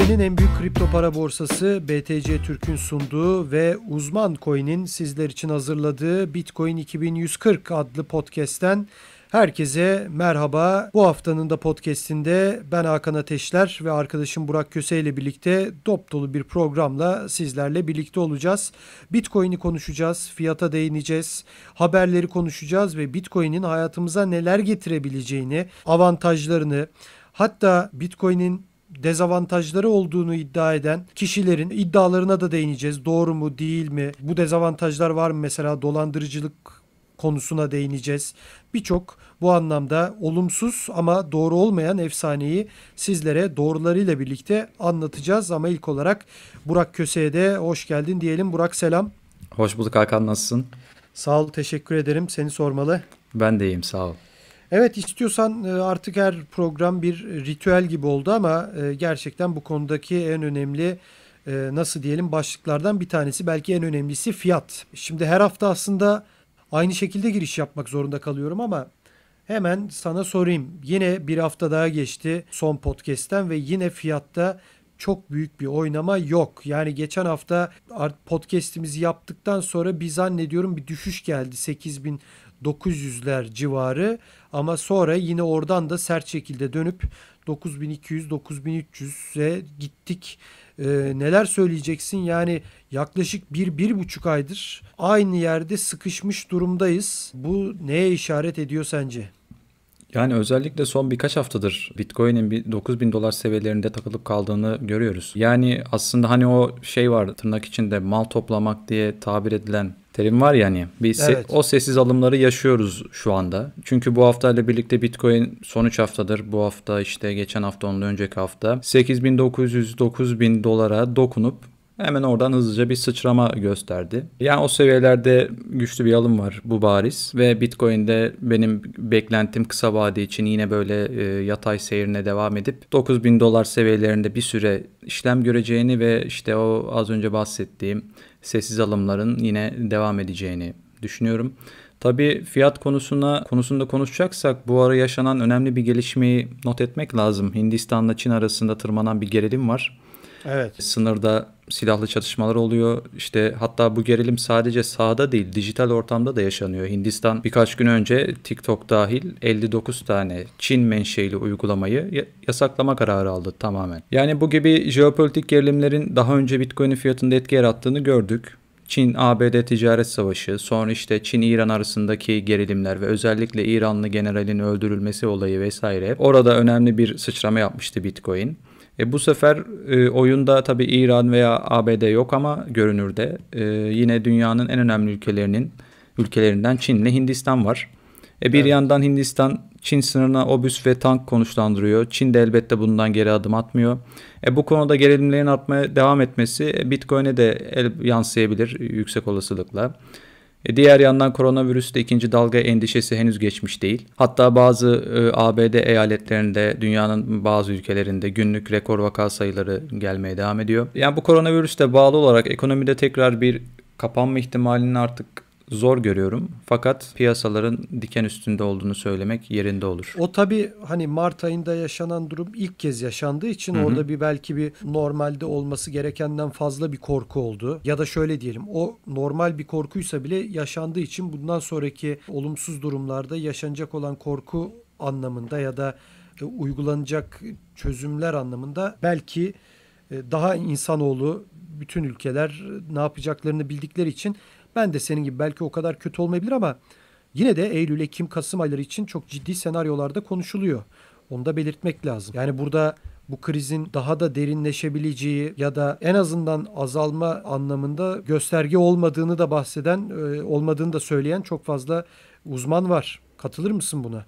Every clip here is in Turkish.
Türkiye'nin en büyük kripto para borsası BTC Türk'ün sunduğu ve uzman coin'in sizler için hazırladığı Bitcoin 2140 adlı podcast'ten herkese merhaba. Bu haftanın da podcast'inde ben Hakan Ateşler ve arkadaşım Burak Köse ile birlikte dop dolu bir programla sizlerle birlikte olacağız. Bitcoin'i konuşacağız, fiyata değineceğiz, haberleri konuşacağız ve Bitcoin'in hayatımıza neler getirebileceğini, avantajlarını, Hatta Bitcoin'in dezavantajları olduğunu iddia eden kişilerin iddialarına da değineceğiz. Doğru mu, değil mi? Bu dezavantajlar var mı mesela dolandırıcılık konusuna değineceğiz. Birçok bu anlamda olumsuz ama doğru olmayan efsaneyi sizlere doğrularıyla birlikte anlatacağız. Ama ilk olarak Burak Köse'ye de hoş geldin diyelim. Burak selam. Hoş bulduk Hakan nasılsın? Sağ ol teşekkür ederim. Seni sormalı. Ben de iyiyim sağ ol. Evet istiyorsan e, artık her program bir ritüel gibi oldu ama e, gerçekten bu konudaki en önemli e, nasıl diyelim başlıklardan bir tanesi belki en önemlisi fiyat. Şimdi her hafta aslında aynı şekilde giriş yapmak zorunda kalıyorum ama hemen sana sorayım. Yine bir hafta daha geçti son podcast'ten ve yine fiyatta çok büyük bir oynama yok. Yani geçen hafta podcast'imizi yaptıktan sonra bir zannediyorum bir düşüş geldi. 8 bin 900'ler civarı ama sonra yine oradan da sert şekilde dönüp 9200-9300'e gittik. Ee, neler söyleyeceksin? Yani yaklaşık bir, bir buçuk aydır aynı yerde sıkışmış durumdayız. Bu neye işaret ediyor sence? Yani özellikle son birkaç haftadır Bitcoin'in 9000 dolar seviyelerinde takılıp kaldığını görüyoruz. Yani aslında hani o şey var tırnak içinde mal toplamak diye tabir edilen terim var ya hani bir se- o sessiz alımları yaşıyoruz şu anda. Çünkü bu hafta birlikte Bitcoin son 3 haftadır bu hafta işte geçen hafta ondan önceki hafta 8900 9000 dolara dokunup Hemen oradan hızlıca bir sıçrama gösterdi. Yani o seviyelerde güçlü bir alım var bu bariz ve Bitcoin'de benim beklentim kısa vade için yine böyle e, yatay seyrine devam edip 9000 dolar seviyelerinde bir süre işlem göreceğini ve işte o az önce bahsettiğim sessiz alımların yine devam edeceğini düşünüyorum. Tabii fiyat konusuna konusunda konuşacaksak bu ara yaşanan önemli bir gelişmeyi not etmek lazım. Hindistan'la Çin arasında tırmanan bir gerilim var. Evet. Sınırda silahlı çatışmalar oluyor. İşte hatta bu gerilim sadece sahada değil, dijital ortamda da yaşanıyor. Hindistan birkaç gün önce TikTok dahil 59 tane Çin menşeili uygulamayı yasaklama kararı aldı tamamen. Yani bu gibi jeopolitik gerilimlerin daha önce Bitcoin'in fiyatında etki yarattığını gördük. Çin-ABD ticaret savaşı, sonra işte Çin-İran arasındaki gerilimler ve özellikle İranlı generalin öldürülmesi olayı vesaire. Orada önemli bir sıçrama yapmıştı Bitcoin. E, bu sefer e, oyunda tabii İran veya ABD yok ama görünürde e, yine dünyanın en önemli ülkelerinin ülkelerinden Çin ile Hindistan var. E, bir evet. yandan Hindistan Çin sınırına obüs ve tank konuşlandırıyor. Çin de elbette bundan geri adım atmıyor. E, bu konuda gerilimlerin artmaya devam etmesi e, Bitcoin'e de el yansıyabilir yüksek olasılıkla. E diğer yandan koronavirüste ikinci dalga endişesi henüz geçmiş değil. Hatta bazı e, ABD eyaletlerinde, dünyanın bazı ülkelerinde günlük rekor vaka sayıları gelmeye devam ediyor. Yani bu koronavirüste bağlı olarak ekonomide tekrar bir kapanma ihtimalinin artık zor görüyorum. Fakat piyasaların diken üstünde olduğunu söylemek yerinde olur. O tabii hani Mart ayında yaşanan durum ilk kez yaşandığı için Hı-hı. orada bir belki bir normalde olması gerekenden fazla bir korku oldu. Ya da şöyle diyelim o normal bir korkuysa bile yaşandığı için bundan sonraki olumsuz durumlarda yaşanacak olan korku anlamında ya da e, uygulanacak çözümler anlamında belki e, daha insanoğlu bütün ülkeler ne yapacaklarını bildikleri için ben de senin gibi belki o kadar kötü olmayabilir ama yine de Eylül, Ekim, Kasım ayları için çok ciddi senaryolarda konuşuluyor. Onu da belirtmek lazım. Yani burada bu krizin daha da derinleşebileceği ya da en azından azalma anlamında gösterge olmadığını da bahseden, e, olmadığını da söyleyen çok fazla uzman var. Katılır mısın buna?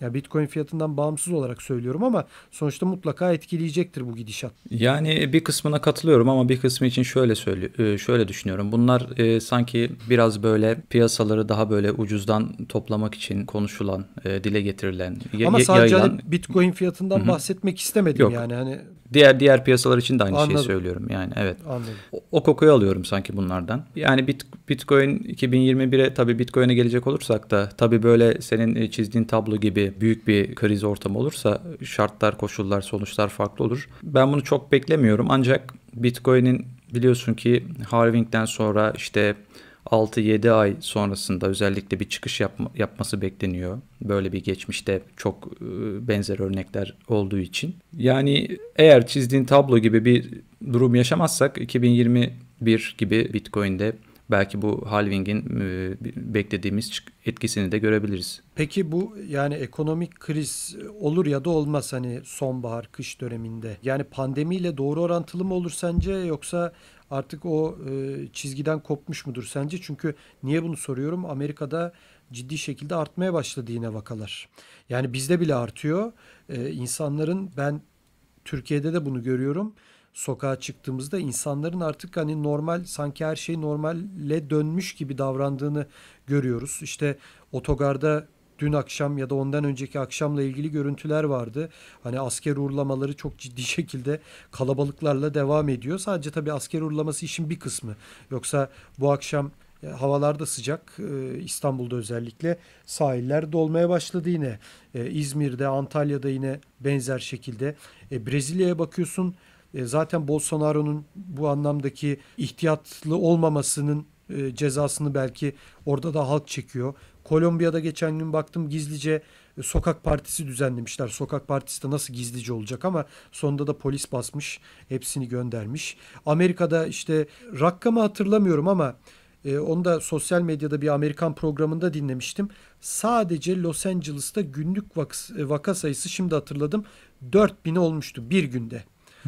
Ya Bitcoin fiyatından bağımsız olarak söylüyorum ama sonuçta mutlaka etkileyecektir bu gidişat. Yani bir kısmına katılıyorum ama bir kısmı için şöyle söyle şöyle düşünüyorum. Bunlar e, sanki biraz böyle piyasaları daha böyle ucuzdan toplamak için konuşulan, e, dile getirilen, y- Ama sadece hani yayılan... Bitcoin fiyatından Hı-hı. bahsetmek istemedim Yok. yani hani Diğer diğer piyasalar için de aynı Anladım. şeyi söylüyorum yani evet. Anladım. O, o kokuyu alıyorum sanki bunlardan. Yani bit, Bitcoin 2021'e tabii Bitcoin'e gelecek olursak da tabii böyle senin e, çizdiğin tablo gibi büyük bir kriz ortamı olursa şartlar, koşullar, sonuçlar farklı olur. Ben bunu çok beklemiyorum ancak Bitcoin'in biliyorsun ki halvingden sonra işte 6-7 ay sonrasında özellikle bir çıkış yapma, yapması bekleniyor. Böyle bir geçmişte çok e, benzer örnekler olduğu için. Yani eğer çizdiğin tablo gibi bir durum yaşamazsak 2021 gibi Bitcoin'de belki bu halvingin e, beklediğimiz etkisini de görebiliriz. Peki bu yani ekonomik kriz e, olur ya da olmaz hani sonbahar kış döneminde. Yani pandemiyle doğru orantılı mı olur sence yoksa artık o e, çizgiden kopmuş mudur sence? Çünkü niye bunu soruyorum? Amerika'da ciddi şekilde artmaya başladı yine vakalar. Yani bizde bile artıyor. Ee, insanların ben Türkiye'de de bunu görüyorum sokağa çıktığımızda insanların artık hani normal sanki her şey normale dönmüş gibi davrandığını görüyoruz. İşte otogarda dün akşam ya da ondan önceki akşamla ilgili görüntüler vardı. Hani asker uğurlamaları çok ciddi şekilde kalabalıklarla devam ediyor. Sadece tabii asker uğurlaması işin bir kısmı. Yoksa bu akşam e, havalarda sıcak. E, İstanbul'da özellikle sahiller dolmaya başladı yine. E, İzmir'de, Antalya'da yine benzer şekilde. Brezilya'ya bakıyorsun e, zaten Bolsonaro'nun bu anlamdaki ihtiyatlı olmamasının e, cezasını belki orada da halk çekiyor. Kolombiya'da geçen gün baktım gizlice e, sokak partisi düzenlemişler. Sokak partisi de nasıl gizlice olacak ama sonunda da polis basmış, hepsini göndermiş. Amerika'da işte rakamı hatırlamıyorum ama onu da sosyal medyada bir Amerikan programında dinlemiştim. Sadece Los Angeles'ta günlük vaka sayısı şimdi hatırladım 4000 olmuştu bir günde.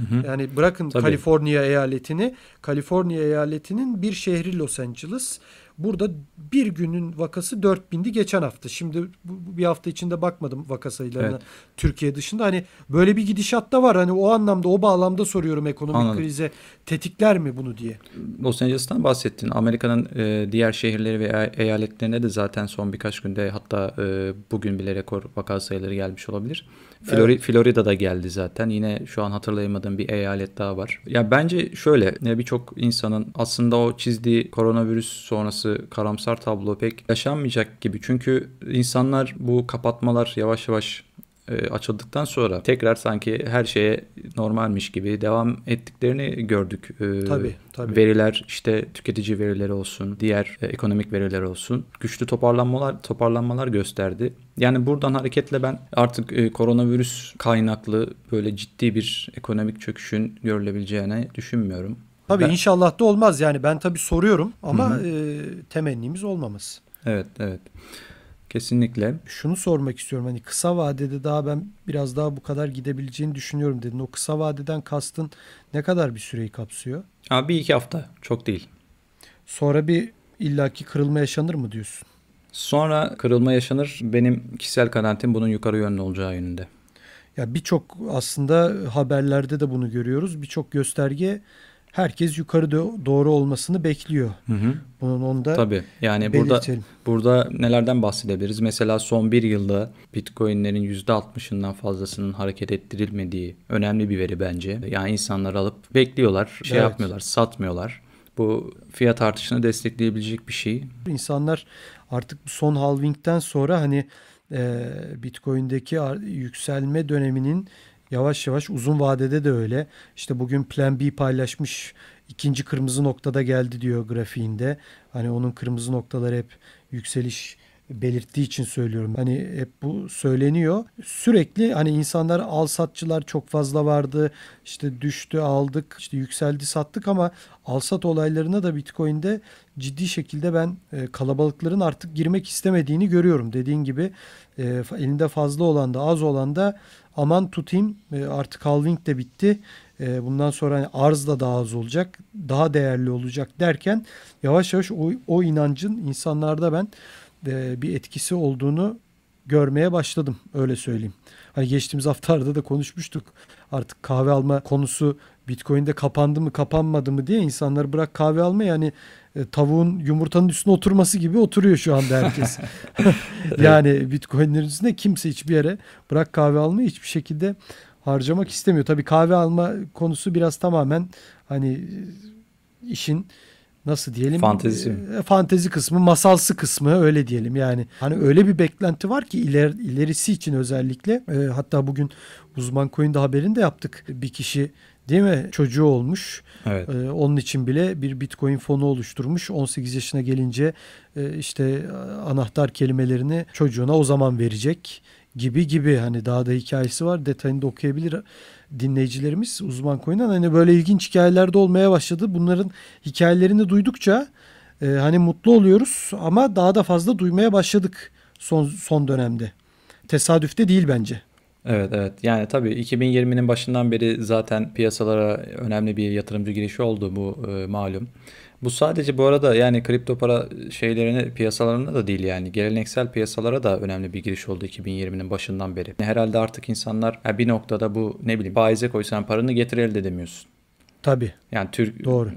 Hı Yani bırakın Tabii. Kaliforniya eyaletini. Kaliforniya eyaletinin bir şehri Los Angeles. Burada bir günün vakası 4000'di geçen hafta. Şimdi bir hafta içinde bakmadım vaka sayılarına evet. Türkiye dışında. Hani böyle bir gidişat da var. Hani o anlamda o bağlamda soruyorum ekonomik Anladım. krize tetikler mi bunu diye. Los Angeles'tan bahsettin. Amerika'nın e, diğer şehirleri veya eyaletlerine de zaten son birkaç günde hatta e, bugün bile rekor vaka sayıları gelmiş olabilir. Flori evet. Florida'da geldi zaten. Yine şu an hatırlayamadığım bir eyalet daha var. Ya bence şöyle birçok insanın aslında o çizdiği koronavirüs sonrası karamsar tablo pek yaşanmayacak gibi. Çünkü insanlar bu kapatmalar yavaş yavaş e, açıldıktan sonra tekrar sanki her şeye normalmiş gibi devam ettiklerini gördük. E, tabii, tabii. Veriler işte tüketici verileri olsun, diğer e, ekonomik veriler olsun güçlü toparlanmalar toparlanmalar gösterdi. Yani buradan hareketle ben artık koronavirüs kaynaklı böyle ciddi bir ekonomik çöküşün görülebileceğini düşünmüyorum. Tabii ben... inşallah da olmaz yani ben tabii soruyorum ama e, temennimiz olmaması. Evet, evet. Kesinlikle. Şunu sormak istiyorum hani kısa vadede daha ben biraz daha bu kadar gidebileceğini düşünüyorum dedin. O kısa vadeden kastın ne kadar bir süreyi kapsıyor? Abi iki hafta çok değil. Sonra bir illaki kırılma yaşanır mı diyorsun? Sonra kırılma yaşanır. Benim kişisel kanaatim bunun yukarı yönlü olacağı yönünde. Ya birçok aslında haberlerde de bunu görüyoruz. Birçok gösterge herkes yukarı doğru olmasını bekliyor. Hı hı. Bunun onda Tabii. Yani belirtelim. burada burada nelerden bahsedebiliriz? Mesela son bir yılda Bitcoin'lerin %60'ından fazlasının hareket ettirilmediği önemli bir veri bence. Yani insanlar alıp bekliyorlar, şey evet. yapmıyorlar, satmıyorlar. Bu fiyat artışını destekleyebilecek bir şey. İnsanlar artık son halvingden sonra hani e, Bitcoin'deki yükselme döneminin Yavaş yavaş uzun vadede de öyle. İşte bugün Plan B paylaşmış ikinci kırmızı noktada geldi diyor grafiğinde. Hani onun kırmızı noktaları hep yükseliş belirttiği için söylüyorum. Hani hep bu söyleniyor. Sürekli hani insanlar al satçılar çok fazla vardı. İşte düştü aldık, işte yükseldi sattık ama al sat olaylarına da Bitcoin'de ciddi şekilde ben e, kalabalıkların artık girmek istemediğini görüyorum. Dediğin gibi e, elinde fazla olan da az olan da aman tutayım e, artık halving de bitti. Bundan sonra hani arz da daha az olacak, daha değerli olacak derken yavaş yavaş o, o inancın insanlarda ben e, bir etkisi olduğunu görmeye başladım öyle söyleyeyim. Hani geçtiğimiz haftalarda da konuşmuştuk. Artık kahve alma konusu Bitcoin'de kapandı mı kapanmadı mı diye insanlar bırak kahve alma yani e, tavuğun yumurtanın üstüne oturması gibi oturuyor şu anda herkes. yani Bitcoin'lerin üstünde kimse hiçbir yere bırak kahve almayı hiçbir şekilde harcamak istemiyor. Tabii kahve alma konusu biraz tamamen hani e, işin nasıl diyelim? Fantezi. E, fantezi kısmı, masalsı kısmı öyle diyelim. Yani hani öyle bir beklenti var ki iler, ilerisi için özellikle. E, hatta bugün Uzman koyunda haberini de yaptık. Bir kişi değil mi? Çocuğu olmuş. Evet. Ee, onun için bile bir Bitcoin fonu oluşturmuş. 18 yaşına gelince e, işte anahtar kelimelerini çocuğuna o zaman verecek gibi gibi hani daha da hikayesi var. Detayını da okuyabilir dinleyicilerimiz uzman koyunan hani böyle ilginç hikayelerde olmaya başladı. Bunların hikayelerini duydukça e, hani mutlu oluyoruz ama daha da fazla duymaya başladık son son dönemde. Tesadüfte değil bence. Evet evet yani tabii 2020'nin başından beri zaten piyasalara önemli bir yatırımcı girişi oldu bu e, malum. Bu sadece bu arada yani kripto para şeylerine piyasalarına da değil yani geleneksel piyasalara da önemli bir giriş oldu 2020'nin başından beri. Herhalde artık insanlar bir noktada bu ne bileyim faize koysan paranı getir elde demiyorsun. Tabii. Yani Türk Doğru.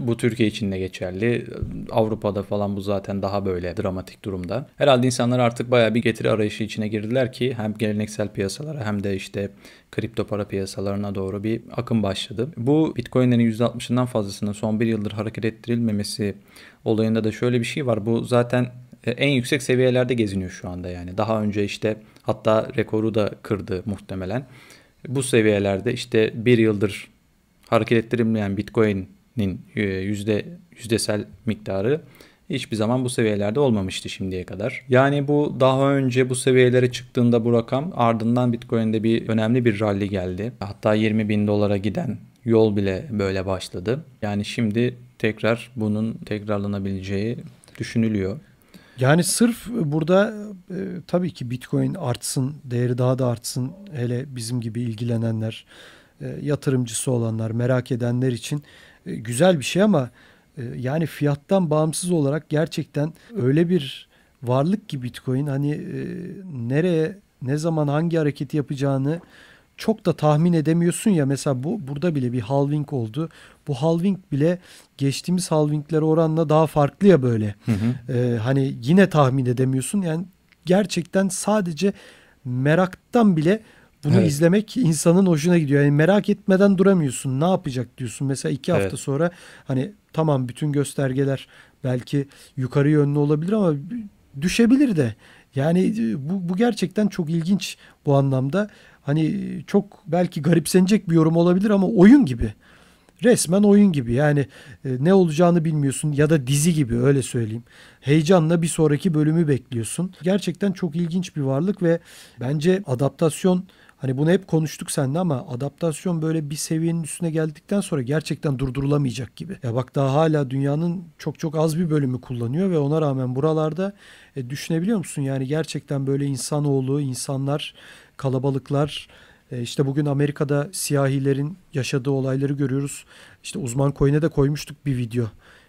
bu Türkiye için de geçerli. Avrupa'da falan bu zaten daha böyle dramatik durumda. Herhalde insanlar artık bayağı bir getiri arayışı içine girdiler ki hem geleneksel piyasalara hem de işte kripto para piyasalarına doğru bir akım başladı. Bu Bitcoin'lerin %60'ından fazlasının son bir yıldır hareket ettirilmemesi olayında da şöyle bir şey var. Bu zaten e, en yüksek seviyelerde geziniyor şu anda yani. Daha önce işte hatta rekoru da kırdı muhtemelen. Bu seviyelerde işte bir yıldır hareket ettirilmeyen Bitcoin'in e, yüzde yüzdesel miktarı hiçbir zaman bu seviyelerde olmamıştı şimdiye kadar. Yani bu daha önce bu seviyelere çıktığında bu rakam ardından Bitcoin'de bir önemli bir rally geldi. Hatta 20 bin dolara giden yol bile böyle başladı. Yani şimdi tekrar bunun tekrarlanabileceği düşünülüyor. Yani sırf burada e, tabii ki Bitcoin artsın, değeri daha da artsın hele bizim gibi ilgilenenler e, yatırımcısı olanlar, merak edenler için e, güzel bir şey ama e, yani fiyattan bağımsız olarak gerçekten öyle bir varlık ki Bitcoin hani nereye ne zaman hangi hareketi yapacağını çok da tahmin edemiyorsun ya mesela bu burada bile bir halving oldu. Bu halving bile geçtiğimiz halvinglere oranla daha farklı ya böyle. Hı hı. Ee, hani yine tahmin edemiyorsun. Yani gerçekten sadece meraktan bile bunu evet. izlemek insanın hoşuna gidiyor. Yani merak etmeden duramıyorsun. Ne yapacak diyorsun. Mesela iki hafta sonra hani tamam bütün göstergeler belki yukarı yönlü olabilir ama düşebilir de. Yani e, bu, bu gerçekten çok ilginç bu anlamda. Hani çok belki garipsenecek bir yorum olabilir ama oyun gibi. Resmen oyun gibi yani e, ne olacağını bilmiyorsun ya da dizi gibi öyle söyleyeyim. Heyecanla bir sonraki bölümü bekliyorsun. Gerçekten çok ilginç bir varlık ve bence adaptasyon Hani bunu hep konuştuk sende ama adaptasyon böyle bir seviyenin üstüne geldikten sonra gerçekten durdurulamayacak gibi. Ya bak daha hala dünyanın çok çok az bir bölümü kullanıyor ve ona rağmen buralarda e, düşünebiliyor musun? Yani gerçekten böyle insanoğlu, insanlar, kalabalıklar e, işte bugün Amerika'da siyahilerin yaşadığı olayları görüyoruz. İşte uzman koyuna da koymuştuk bir video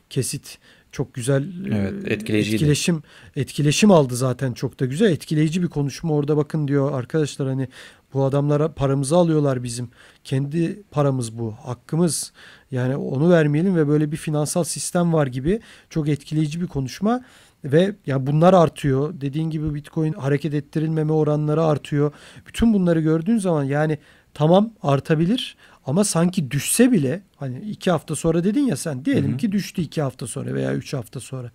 kesit çok güzel e, evet, etkileşim etkileşim aldı zaten çok da güzel etkileyici bir konuşma orada bakın diyor arkadaşlar hani bu adamlara paramızı alıyorlar bizim. Kendi paramız bu, hakkımız. Yani onu vermeyelim ve böyle bir finansal sistem var gibi çok etkileyici bir konuşma ve yani bunlar artıyor. Dediğin gibi Bitcoin hareket ettirilmeme oranları artıyor. Bütün bunları gördüğün zaman yani tamam artabilir ama sanki düşse bile hani iki hafta sonra dedin ya sen diyelim Hı-hı. ki düştü iki hafta sonra veya üç hafta sonra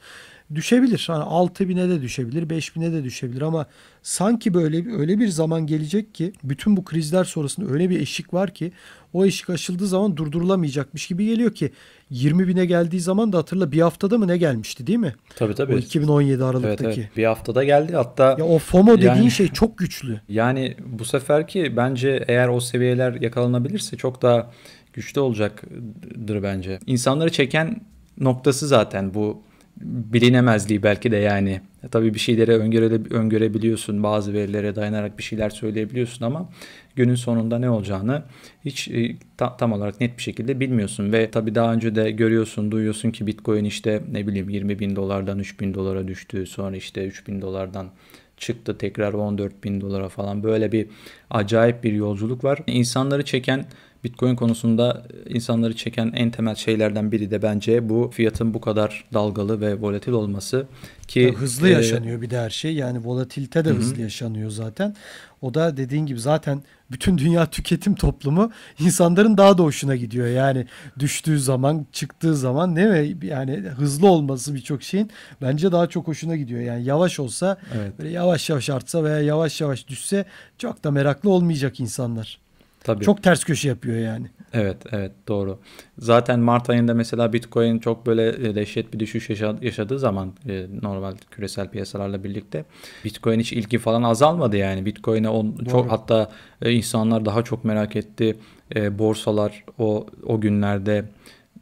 düşebilir. Hani 6000'e de düşebilir, 5000'e de düşebilir ama sanki böyle öyle bir zaman gelecek ki bütün bu krizler sonrasında öyle bir eşik var ki o eşik aşıldığı zaman durdurulamayacakmış gibi geliyor ki 20 bine geldiği zaman da hatırla bir haftada mı ne gelmişti değil mi? Tabii tabii. O 2017 Aralık'taki. Evet, evet. Bir haftada geldi hatta. Ya o FOMO dediğin yani, şey çok güçlü. Yani bu seferki bence eğer o seviyeler yakalanabilirse çok daha güçlü olacaktır bence. İnsanları çeken noktası zaten bu bilinemezliği belki de yani. E, tabii bir şeylere öngöre, öngörebiliyorsun, bazı verilere dayanarak bir şeyler söyleyebiliyorsun ama günün sonunda ne olacağını hiç e, ta, tam olarak net bir şekilde bilmiyorsun. Ve tabii daha önce de görüyorsun, duyuyorsun ki Bitcoin işte ne bileyim 20 bin dolardan 3 bin dolara düştü, sonra işte 3 bin dolardan çıktı tekrar 14 bin dolara falan böyle bir acayip bir yolculuk var. İnsanları çeken Bitcoin konusunda e, insanları çeken en temel şeylerden biri de bence bu fiyatın bu kadar dalgalı ve volatil olması ki Tabii hızlı e, yaşanıyor bir de her şey. Yani volatilite de hı. hızlı yaşanıyor zaten. O da dediğin gibi zaten bütün dünya tüketim toplumu insanların daha da hoşuna gidiyor. Yani düştüğü zaman, çıktığı zaman ne ve yani hızlı olması birçok şeyin bence daha çok hoşuna gidiyor. Yani yavaş olsa, evet. böyle yavaş yavaş artsa veya yavaş yavaş düşse çok da meraklı olmayacak insanlar. Tabii. Çok ters köşe yapıyor yani. Evet evet doğru. Zaten Mart ayında mesela Bitcoin çok böyle e, dehşet bir düşüş yaşadığı zaman e, normal küresel piyasalarla birlikte Bitcoin hiç ilgi falan azalmadı yani. Bitcoin'e on, çok hatta e, insanlar daha çok merak etti. borsalar o o günlerde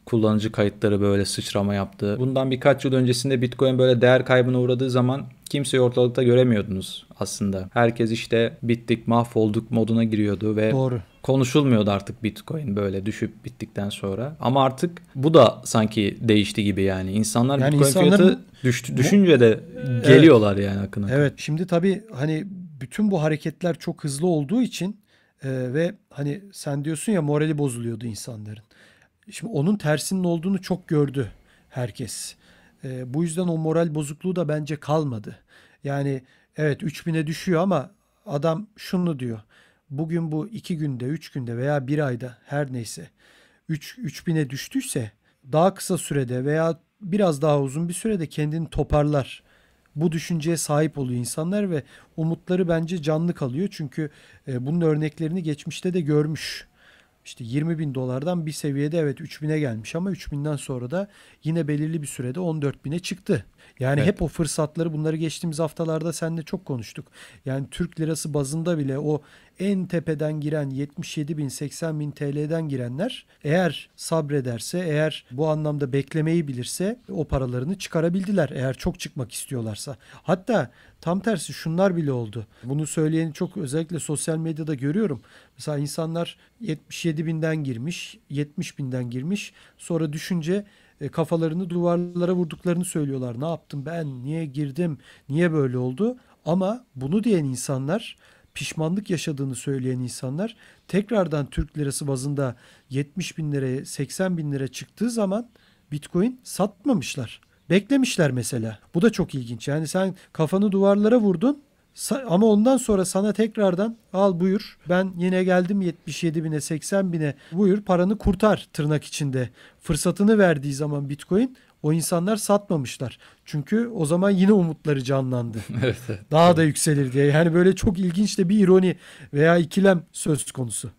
kullanıcı kayıtları böyle sıçrama yaptı. Bundan birkaç yıl öncesinde Bitcoin böyle değer kaybına uğradığı zaman kimseyi ortalıkta göremiyordunuz aslında. Herkes işte bittik mahvolduk moduna giriyordu ve Doğru. konuşulmuyordu artık Bitcoin böyle düşüp bittikten sonra. Ama artık bu da sanki değişti gibi yani. İnsanlar yani Bitcoin insanlar... fiyatı düştü, düşünce de geliyorlar evet. yani akına. Evet şimdi tabii hani bütün bu hareketler çok hızlı olduğu için e, ve hani sen diyorsun ya morali bozuluyordu insanların. Şimdi onun tersinin olduğunu çok gördü herkes. E, bu yüzden o moral bozukluğu da bence kalmadı. Yani evet 3000'e düşüyor ama adam şunu diyor. Bugün bu 2 günde, 3 günde veya 1 ayda her neyse 3 3000'e düştüyse daha kısa sürede veya biraz daha uzun bir sürede kendini toparlar. Bu düşünceye sahip oluyor insanlar ve umutları bence canlı kalıyor. Çünkü e, bunun örneklerini geçmişte de görmüş işte 20 bin dolardan bir seviyede evet 3 bine gelmiş ama 3 binden sonra da yine belirli bir sürede 14 bine çıktı. Yani evet. hep o fırsatları bunları geçtiğimiz haftalarda seninle çok konuştuk. Yani Türk lirası bazında bile o en tepeden giren 77 bin 80 bin TL'den girenler eğer sabrederse eğer bu anlamda beklemeyi bilirse o paralarını çıkarabildiler eğer çok çıkmak istiyorlarsa. Hatta Tam tersi şunlar bile oldu. Bunu söyleyeni çok özellikle sosyal medyada görüyorum. Mesela insanlar 77 binden girmiş, 70 binden girmiş. Sonra düşünce e, kafalarını duvarlara vurduklarını söylüyorlar. Ne yaptım ben? Niye girdim? Niye böyle oldu? Ama bunu diyen insanlar pişmanlık yaşadığını söyleyen insanlar tekrardan Türk lirası bazında 70 bin liraya 80 bin lira çıktığı zaman Bitcoin satmamışlar. Beklemişler mesela. Bu da çok ilginç. Yani sen kafanı duvarlara vurdun ama ondan sonra sana tekrardan al buyur ben yine geldim 77 bine 80 bine buyur paranı kurtar tırnak içinde. Fırsatını verdiği zaman bitcoin o insanlar satmamışlar. Çünkü o zaman yine umutları canlandı. evet, evet, Daha da yükselir diye. Yani böyle çok ilginç de bir ironi veya ikilem söz konusu.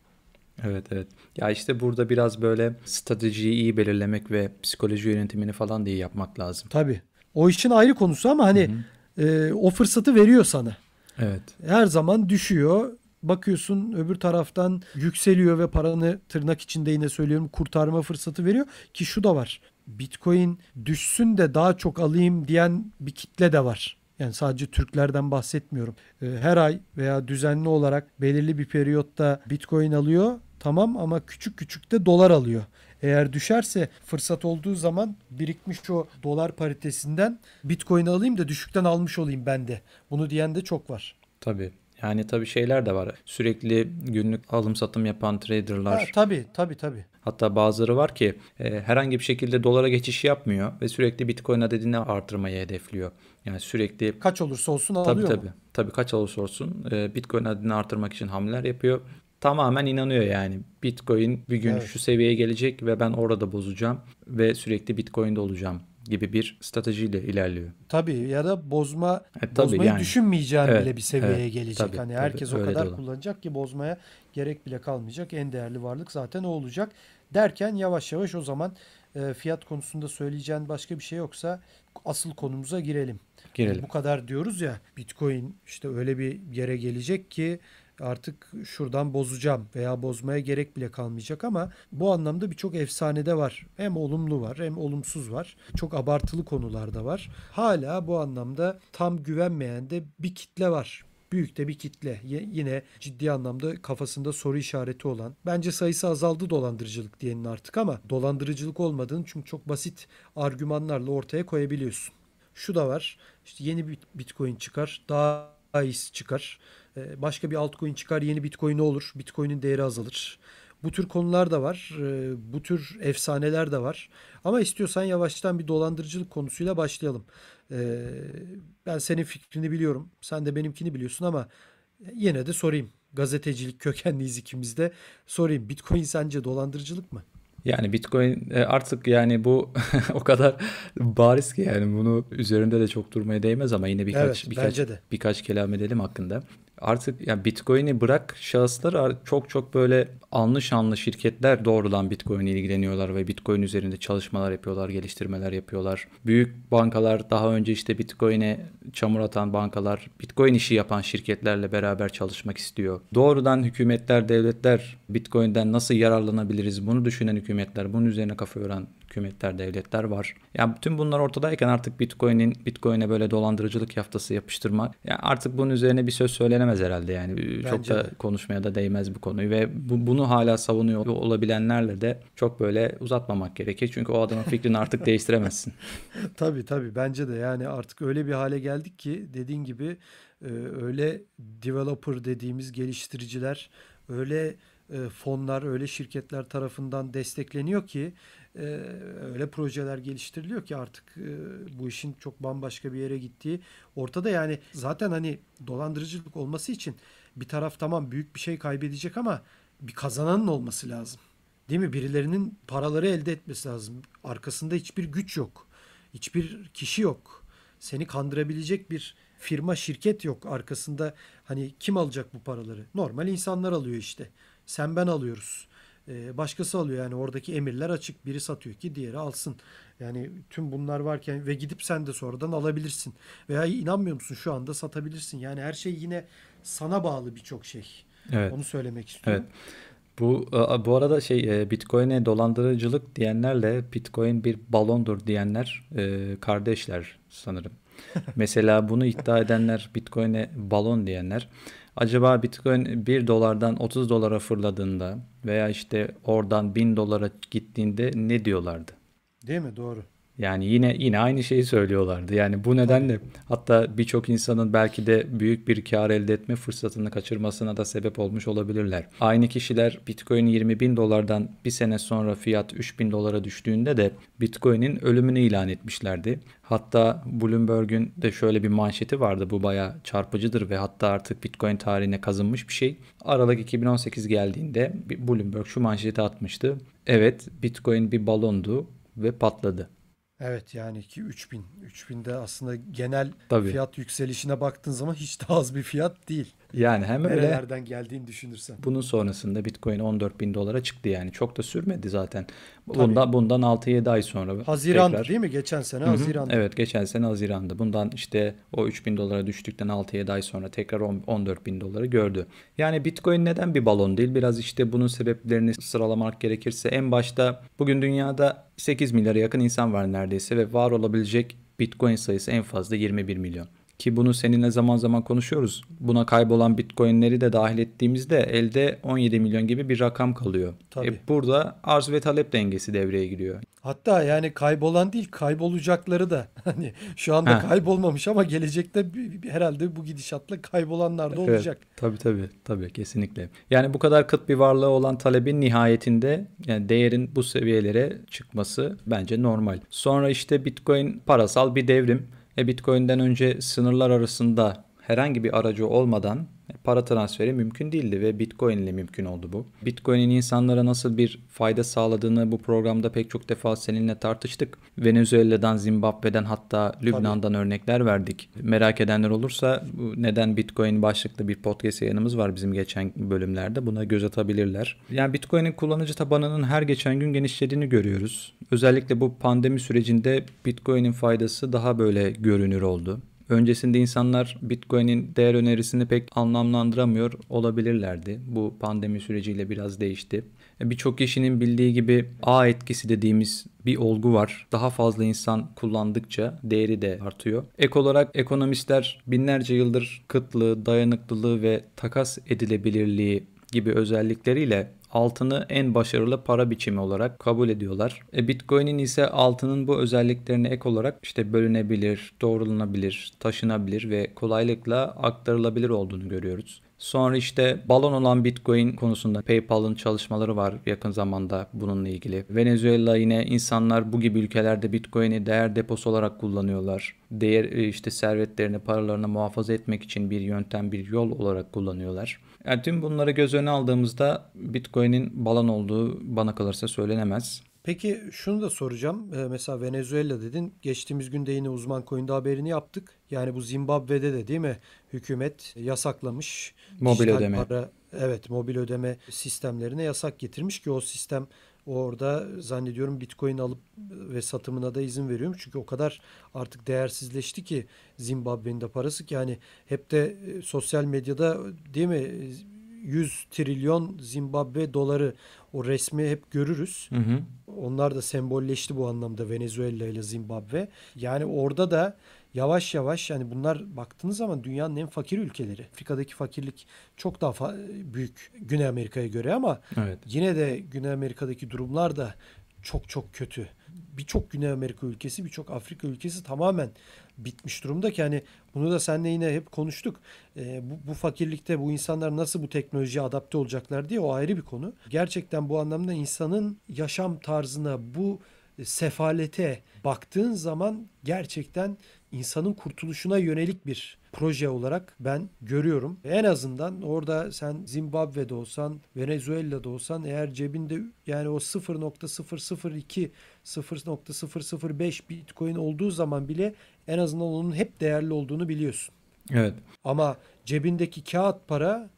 Evet evet. Ya işte burada biraz böyle stratejiyi iyi belirlemek ve psikoloji yönetimini falan diye yapmak lazım. Tabii. O işin ayrı konusu ama hani E, o fırsatı veriyor sana. Evet. Her zaman düşüyor. Bakıyorsun öbür taraftan yükseliyor ve paranı tırnak içinde yine söylüyorum kurtarma fırsatı veriyor. Ki şu da var. Bitcoin düşsün de daha çok alayım diyen bir kitle de var. Yani sadece Türklerden bahsetmiyorum. Ee, her ay veya düzenli olarak belirli bir periyotta Bitcoin alıyor. Tamam ama küçük küçük de dolar alıyor. Eğer düşerse fırsat olduğu zaman birikmiş o dolar paritesinden Bitcoin alayım da düşükten almış olayım ben de. Bunu diyen de çok var. Tabii. Yani tabii şeyler de var. Sürekli günlük alım satım yapan traderlar. Ha, tabii tabii tabii. Hatta bazıları var ki e, herhangi bir şekilde dolara geçiş yapmıyor ve sürekli Bitcoin'a dediğini artırmayı hedefliyor. Yani sürekli kaç olursa olsun tabii, alıyor tabii, mu? Tabii kaç olursa olsun e, Bitcoin adını artırmak için hamleler yapıyor. Tamamen inanıyor yani Bitcoin bir gün evet. şu seviyeye gelecek ve ben orada bozacağım ve sürekli Bitcoin'de olacağım gibi bir stratejiyle ilerliyor. Tabii ya da bozma e, tabii bozmayı yani. düşünmeyeceğin evet, bile bir seviyeye evet, gelecek. Tabii, hani tabii, herkes o kadar kullanacak ki bozmaya gerek bile kalmayacak. En değerli varlık zaten o olacak derken yavaş yavaş o zaman e, fiyat konusunda söyleyeceğin başka bir şey yoksa asıl konumuza girelim. Girelim. Bu kadar diyoruz ya Bitcoin işte öyle bir yere gelecek ki artık şuradan bozacağım veya bozmaya gerek bile kalmayacak ama bu anlamda birçok efsanede var. Hem olumlu var hem olumsuz var. Çok abartılı konularda var. Hala bu anlamda tam güvenmeyen de bir kitle var büyük de bir kitle. Yine ciddi anlamda kafasında soru işareti olan. Bence sayısı azaldı dolandırıcılık diyenin artık ama dolandırıcılık olmadığını çünkü çok basit argümanlarla ortaya koyabiliyorsun. Şu da var. İşte yeni bir Bitcoin çıkar, daha iyisi çıkar. Ee, başka bir altcoin çıkar, yeni Bitcoin olur, Bitcoin'in değeri azalır. Bu tür konular da var. Ee, bu tür efsaneler de var. Ama istiyorsan yavaştan bir dolandırıcılık konusuyla başlayalım. Ee, ben senin fikrini biliyorum. Sen de benimkini biliyorsun ama yine de sorayım. Gazetecilik kökenliyiz ikimiz de. Sorayım Bitcoin sence dolandırıcılık mı? Yani Bitcoin e, artık yani bu o kadar bariz ki yani bunu üzerinde de çok durmaya değmez ama yine birkaç evet, birkaç de. birkaç kelam edelim hakkında artık yani Bitcoin'i bırak şahıslar çok çok böyle anlı şanlı şirketler doğrudan Bitcoin ile ilgileniyorlar ve Bitcoin üzerinde çalışmalar yapıyorlar, geliştirmeler yapıyorlar. Büyük bankalar daha önce işte Bitcoin'e çamur atan bankalar, Bitcoin işi yapan şirketlerle beraber çalışmak istiyor. Doğrudan hükümetler, devletler Bitcoin'den nasıl yararlanabiliriz bunu düşünen hükümetler, bunun üzerine kafa yoran hükümetler, devletler var. Yani tüm bunlar ortadayken artık Bitcoin'in Bitcoin'e böyle dolandırıcılık yaftası yapıştırmak yani artık bunun üzerine bir söz söylenemez herhalde yani. Ee, bence çok da de. konuşmaya da değmez bu konuyu ve bu, bunu hala savunuyor olabilenlerle de çok böyle uzatmamak gerekir. Çünkü o adamın fikrini artık değiştiremezsin. tabii tabii bence de yani artık öyle bir hale geldik ki dediğin gibi e, öyle developer dediğimiz geliştiriciler öyle e, fonlar öyle şirketler tarafından destekleniyor ki ee, öyle projeler geliştiriliyor ki artık e, bu işin çok bambaşka bir yere gittiği ortada yani zaten hani dolandırıcılık olması için bir taraf tamam büyük bir şey kaybedecek ama bir kazananın olması lazım. Değil mi? Birilerinin paraları elde etmesi lazım. Arkasında hiçbir güç yok. Hiçbir kişi yok. Seni kandırabilecek bir firma, şirket yok arkasında. Hani kim alacak bu paraları? Normal insanlar alıyor işte. Sen ben alıyoruz. Ee, başkası alıyor. Yani oradaki emirler açık. Biri satıyor ki diğeri alsın. Yani tüm bunlar varken ve gidip sen de sonradan alabilirsin. Veya inanmıyor musun şu anda satabilirsin. Yani her şey yine sana bağlı birçok şey. Evet. Onu söylemek istiyorum. Evet. Bu bu arada şey e, Bitcoin'e dolandırıcılık diyenlerle Bitcoin bir balondur diyenler e, kardeşler sanırım. Mesela bunu iddia edenler Bitcoin'e balon diyenler acaba Bitcoin 1 dolardan 30 dolara fırladığında veya işte oradan 1000 dolara gittiğinde ne diyorlardı? Değil mi? Doğru. Yani yine yine aynı şeyi söylüyorlardı. Yani bu nedenle hatta birçok insanın belki de büyük bir kar elde etme fırsatını kaçırmasına da sebep olmuş olabilirler. Aynı kişiler Bitcoin 20 bin dolardan bir sene sonra fiyat 3 bin dolara düştüğünde de Bitcoin'in ölümünü ilan etmişlerdi. Hatta Bloomberg'ün de şöyle bir manşeti vardı. Bu baya çarpıcıdır ve hatta artık Bitcoin tarihine kazınmış bir şey. Aralık 2018 geldiğinde Bloomberg şu manşeti atmıştı. Evet Bitcoin bir balondu ve patladı. Evet yani 2 3 bin 3000 3000'de aslında genel Tabii. fiyat yükselişine baktığın zaman hiç de az bir fiyat değil. Yani hem Nerelerden öyle. Nerelerden geldiğini düşünürsen. Bunun sonrasında Bitcoin 14 bin dolara çıktı yani. Çok da sürmedi zaten. Bunda, bundan 6-7 ay sonra. Haziran tekrar... değil mi? Geçen sene hı Evet geçen sene Haziran'dı Bundan işte o 3 bin dolara düştükten 6-7 ay sonra tekrar 14 bin doları gördü. Yani Bitcoin neden bir balon değil? Biraz işte bunun sebeplerini sıralamak gerekirse en başta bugün dünyada 8 milyara yakın insan var neredeyse ve var olabilecek Bitcoin sayısı en fazla 21 milyon ki bunu seninle zaman zaman konuşuyoruz. Buna kaybolan bitcoinleri de dahil ettiğimizde elde 17 milyon gibi bir rakam kalıyor. Tabii. E burada arz ve talep dengesi devreye giriyor. Hatta yani kaybolan değil kaybolacakları da hani şu anda ha. kaybolmamış ama gelecekte herhalde bu gidişatla kaybolanlar da olacak. Evet, tabii tabii tabii kesinlikle. Yani bu kadar kıt bir varlığı olan talebin nihayetinde yani değerin bu seviyelere çıkması bence normal. Sonra işte Bitcoin parasal bir devrim ve Bitcoin'den önce sınırlar arasında herhangi bir aracı olmadan para transferi mümkün değildi ve Bitcoin ile mümkün oldu bu. Bitcoin'in insanlara nasıl bir fayda sağladığını bu programda pek çok defa seninle tartıştık. Venezuela'dan, Zimbabwe'den hatta Lübnan'dan Tabii. örnekler verdik. Merak edenler olursa neden Bitcoin başlıklı bir podcast yayınımız var bizim geçen bölümlerde. Buna göz atabilirler. Yani Bitcoin'in kullanıcı tabanının her geçen gün genişlediğini görüyoruz. Özellikle bu pandemi sürecinde Bitcoin'in faydası daha böyle görünür oldu. Öncesinde insanlar Bitcoin'in değer önerisini pek anlamlandıramıyor olabilirlerdi. Bu pandemi süreciyle biraz değişti. E, birçok kişinin bildiği gibi A etkisi dediğimiz bir olgu var. Daha fazla insan kullandıkça değeri de artıyor. Ek olarak ekonomistler binlerce yıldır kıtlığı, dayanıklılığı ve takas edilebilirliği gibi özellikleriyle altını en başarılı para biçimi olarak kabul ediyorlar. E, Bitcoin'in ise altının bu özelliklerine ek olarak işte bölünebilir, doğrulanabilir, taşınabilir ve kolaylıkla aktarılabilir olduğunu görüyoruz. Sonra işte balon olan Bitcoin konusunda PayPal'ın çalışmaları var yakın zamanda bununla ilgili. Venezuela yine insanlar bu gibi ülkelerde Bitcoin'i değer deposu olarak kullanıyorlar. Değer e, işte servetlerini, paralarını muhafaza etmek için bir yöntem, bir yol olarak kullanıyorlar. Yani tüm bunları göz önüne aldığımızda Bitcoin'in balan olduğu bana kalırsa söylenemez. Peki şunu da soracağım. Ee, mesela Venezuela dedin. Geçtiğimiz günde yine uzman coin'de haberini yaptık. Yani bu Zimbabwe'de de değil mi? Hükümet yasaklamış. Mobil ödeme. Para, evet mobil ödeme sistemlerine yasak getirmiş ki o sistem Orada zannediyorum Bitcoin alıp e, ve satımına da izin veriyorum. Çünkü o kadar artık değersizleşti ki Zimbabwe'nin de parası ki hani hep de e, sosyal medyada e, değil mi 100 trilyon Zimbabwe doları o resmi hep görürüz. Hı hı. Onlar da sembolleşti bu anlamda Venezuela ile Zimbabwe. Yani orada da yavaş yavaş yani bunlar baktığınız zaman dünyanın en fakir ülkeleri. Afrika'daki fakirlik çok daha fa- büyük Güney Amerika'ya göre ama evet. yine de Güney Amerika'daki durumlar da çok çok kötü. Birçok Güney Amerika ülkesi, birçok Afrika ülkesi tamamen bitmiş durumda ki hani bunu da seninle yine hep konuştuk. E, bu, bu fakirlikte bu insanlar nasıl bu teknolojiye adapte olacaklar diye o ayrı bir konu. Gerçekten bu anlamda insanın yaşam tarzına bu sefalete baktığın zaman gerçekten insanın kurtuluşuna yönelik bir proje olarak ben görüyorum. En azından orada sen Zimbabwe'de olsan, Venezuela'da olsan eğer cebinde yani o 0.002, 0.005 Bitcoin olduğu zaman bile en azından onun hep değerli olduğunu biliyorsun. Evet. Ama cebindeki kağıt para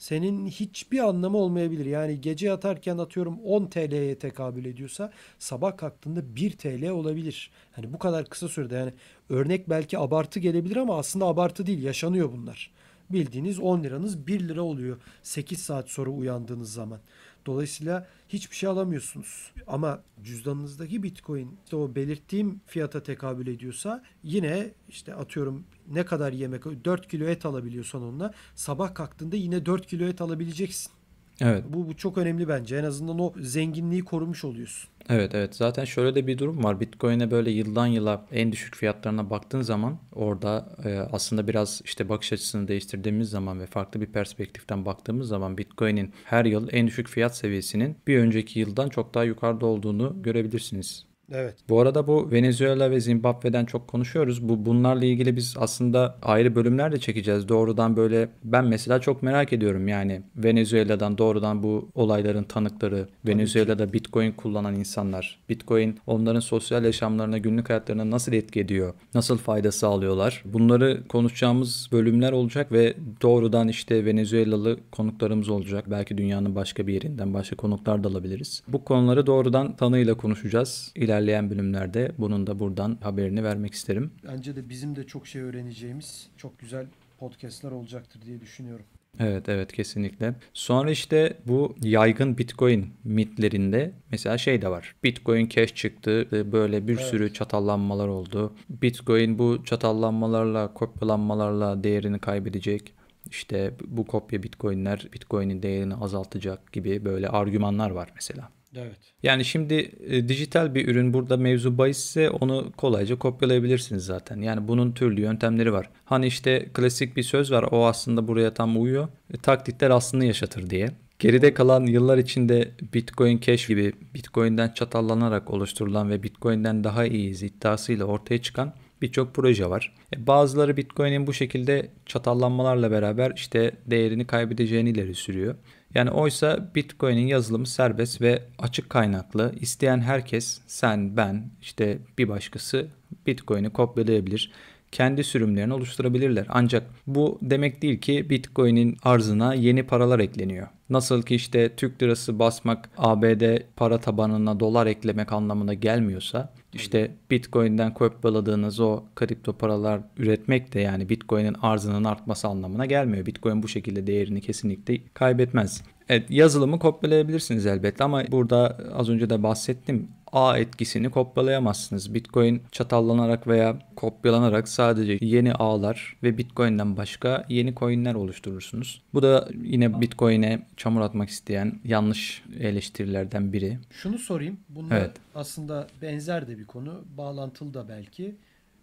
senin hiçbir anlamı olmayabilir. Yani gece yatarken atıyorum 10 TL'ye tekabül ediyorsa sabah kalktığında 1 TL olabilir. Hani bu kadar kısa sürede yani örnek belki abartı gelebilir ama aslında abartı değil yaşanıyor bunlar. Bildiğiniz 10 liranız 1 lira oluyor 8 saat sonra uyandığınız zaman. Dolayısıyla hiçbir şey alamıyorsunuz. Ama cüzdanınızdaki Bitcoin işte o belirttiğim fiyata tekabül ediyorsa yine işte atıyorum ne kadar yemek 4 kilo et alabiliyorsan onunla sabah kalktığında yine 4 kilo et alabileceksin. Evet. Bu, bu çok önemli bence. En azından o zenginliği korumuş oluyorsun. Evet evet zaten şöyle de bir durum var. Bitcoin'e böyle yıldan yıla en düşük fiyatlarına baktığın zaman orada e, aslında biraz işte bakış açısını değiştirdiğimiz zaman ve farklı bir perspektiften baktığımız zaman Bitcoin'in her yıl en düşük fiyat seviyesinin bir önceki yıldan çok daha yukarıda olduğunu görebilirsiniz. Evet. Bu arada bu Venezuela ve Zimbabwe'den çok konuşuyoruz. Bu bunlarla ilgili biz aslında ayrı bölümler de çekeceğiz. Doğrudan böyle ben mesela çok merak ediyorum yani Venezuela'dan doğrudan bu olayların tanıkları, Venezuela'da Bitcoin kullanan insanlar, Bitcoin onların sosyal yaşamlarına, günlük hayatlarına nasıl etki ediyor? Nasıl fayda sağlıyorlar? Bunları konuşacağımız bölümler olacak ve doğrudan işte Venezuelalı konuklarımız olacak. Belki dünyanın başka bir yerinden başka konuklar da alabiliriz. Bu konuları doğrudan tanıyla konuşacağız. İleride ilerleyen bölümlerde bunun da buradan haberini vermek isterim. Bence de bizim de çok şey öğreneceğimiz çok güzel podcastler olacaktır diye düşünüyorum. Evet evet kesinlikle. Sonra işte bu yaygın Bitcoin mitlerinde mesela şey de var. Bitcoin Cash çıktı. E, böyle bir evet. sürü çatallanmalar oldu. Bitcoin bu çatallanmalarla, kopyalanmalarla değerini kaybedecek. İşte bu kopya Bitcoin'ler Bitcoin'in değerini azaltacak gibi böyle argümanlar var mesela. Evet. Yani şimdi e, dijital bir ürün burada mevzu bahisse onu kolayca kopyalayabilirsiniz zaten. Yani bunun türlü yöntemleri var. Hani işte klasik bir söz var o aslında buraya tam uyuyor. E, taktikler aslında yaşatır diye. Geride kalan yıllar içinde Bitcoin Cash gibi Bitcoin'den çatallanarak oluşturulan ve Bitcoin'den daha iyiyiz iddiasıyla ortaya çıkan birçok proje var. E, bazıları Bitcoin'in bu şekilde çatallanmalarla beraber işte değerini kaybedeceğini ileri sürüyor. Yani oysa Bitcoin'in yazılımı serbest ve açık kaynaklı. İsteyen herkes, sen, ben, işte bir başkası Bitcoin'i kopyalayabilir kendi sürümlerini oluşturabilirler. Ancak bu demek değil ki Bitcoin'in arzına yeni paralar ekleniyor. Nasıl ki işte Türk lirası basmak ABD para tabanına dolar eklemek anlamına gelmiyorsa işte Bitcoin'den kopyaladığınız o kripto paralar üretmek de yani Bitcoin'in arzının artması anlamına gelmiyor. Bitcoin bu şekilde değerini kesinlikle kaybetmez. Evet yazılımı kopyalayabilirsiniz elbette ama burada az önce de bahsettim. A etkisini kopyalayamazsınız. Bitcoin çatallanarak veya kopyalanarak sadece yeni ağlar ve Bitcoin'den başka yeni coinler oluşturursunuz. Bu da yine Bitcoin'e çamur atmak isteyen yanlış eleştirilerden biri. Şunu sorayım. Bunlar evet. aslında benzer de bir konu. Bağlantılı da belki.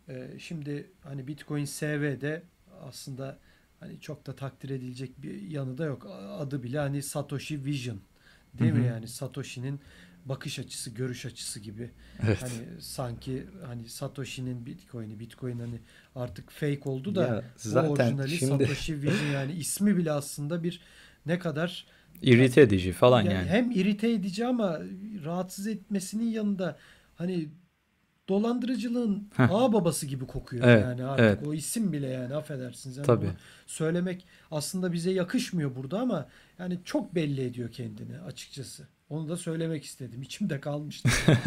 Ee, şimdi hani Bitcoin SV'de aslında hani çok da takdir edilecek bir yanı da yok. Adı bile hani Satoshi Vision değil Hı-hı. mi yani Satoshi'nin bakış açısı, görüş açısı gibi. Evet. Hani sanki hani Satoshi'nin Bitcoin'i, Bitcoin hani artık fake oldu da ya, zaten o orijinali şimdi... Satoshi Vision yani ismi bile aslında bir ne kadar irite edici falan yani, yani. Hem irite edici ama rahatsız etmesinin yanında hani dolandırıcılığın ağ babası gibi kokuyor evet, yani artık evet. o isim bile yani affedersiniz. Yani Tabii. Söylemek aslında bize yakışmıyor burada ama yani çok belli ediyor kendini açıkçası. Onu da söylemek istedim. İçimde kalmıştı.